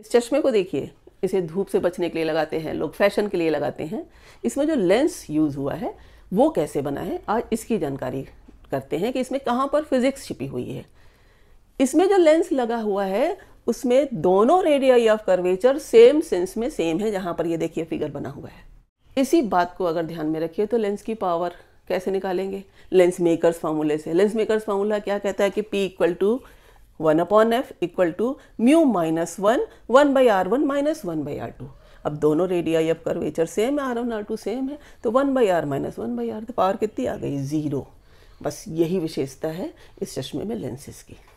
इस चश्मे को देखिए इसे धूप से बचने के लिए लगाते हैं लोग फैशन के लिए लगाते हैं इसमें जो लेंस यूज़ हुआ है वो कैसे बना है आज इसकी जानकारी करते हैं कि इसमें कहाँ पर फिज़िक्स छिपी हुई है इसमें जो लेंस लगा हुआ है उसमें दोनों radii of curvature same sense में सेम है जहाँ पर ये देखिए फिगर बना हुआ है इसी बात को अगर ध्यान में रखिए तो लेंस की पावर कैसे निकालेंगे लेंस मेकर्स फार्मूले से लेंस मेकर्स फार्मूला क्या कहता है कि P equal to one upon F equal to mu minus one one by R one minus one by R two अब दोनों रेडियाई अब कर्वेचर सेम है R one R two same है तो one by R minus one by R तो power कितनी आ गई ज़ीरो बस यही विशेषता है इस चश्मे में लेंसेज की